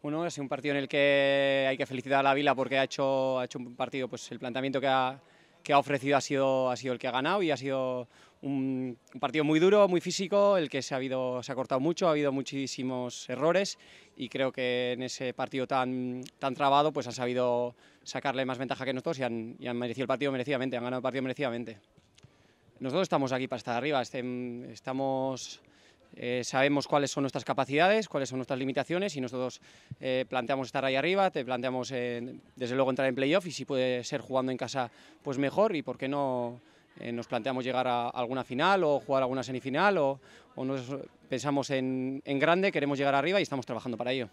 Bueno, es un partido en el que hay que felicitar a la Vila porque ha hecho, ha hecho un partido, pues el planteamiento que ha, que ha ofrecido ha sido, ha sido el que ha ganado y ha sido un, partido muy duro, muy físico, el que se ha, habido, se ha cortado mucho, ha habido muchísimos errores y creo que en ese partido tan, tan trabado pues han sabido sacarle más ventaja que nosotros y han, y han merecido el partido merecidamente, han ganado el partido merecidamente. Nosotros estamos aquí para estar arriba, estamos eh, sabemos cuáles son nuestras capacidades, cuáles son nuestras limitaciones y nosotros eh, planteamos estar ahí arriba, te planteamos eh, desde luego entrar en playoff y si puede ser jugando en casa pues mejor y por qué no nos planteamos llegar a alguna final o jugar alguna semifinal o, nos pensamos en grande, queremos llegar arriba y estamos trabajando para ello.